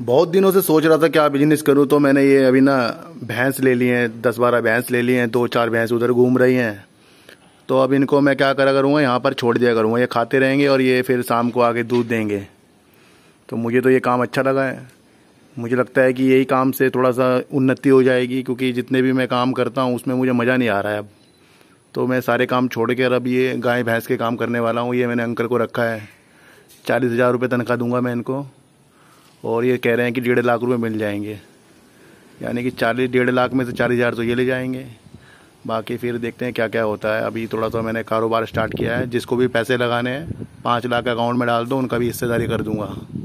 बहुत दिनों से सोच रहा था क्या बिजनेस करूँ तो मैंने ये अभी ना भैंस ले ली हैं दस बारह भैंस ले लिए हैं दो चार भैंस उधर घूम रही हैं तो अब इनको मैं क्या करा करूँगा यहाँ पर छोड़ दिया करूँगा ये खाते रहेंगे और ये फिर शाम को आके दूध देंगे तो मुझे तो ये काम अच्छा लगा है मुझे लगता है कि यही काम से थोड़ा सा उन्नति हो जाएगी क्योंकि जितने भी मैं काम करता हूँ उसमें मुझे मज़ा नहीं आ रहा है अब तो मैं सारे काम छोड़ कर अब ये गाय भैंस के काम करने वाला हूँ ये मैंने अंकल को रखा है चालीस हज़ार रुपये तनख्वाह दूंगा मैं इनको और ये कह रहे हैं कि डेढ़ लाख रुपए मिल जाएंगे यानी कि चालीस डेढ़ लाख में से चालीस हज़ार तो ये ले जाएंगे बाकी फिर देखते हैं क्या क्या होता है अभी थोड़ा सा मैंने कारोबार स्टार्ट किया है जिसको भी पैसे लगाने हैं पाँच लाख अकाउंट में डाल दो उनका भी हिस्सेदारी कर दूंगा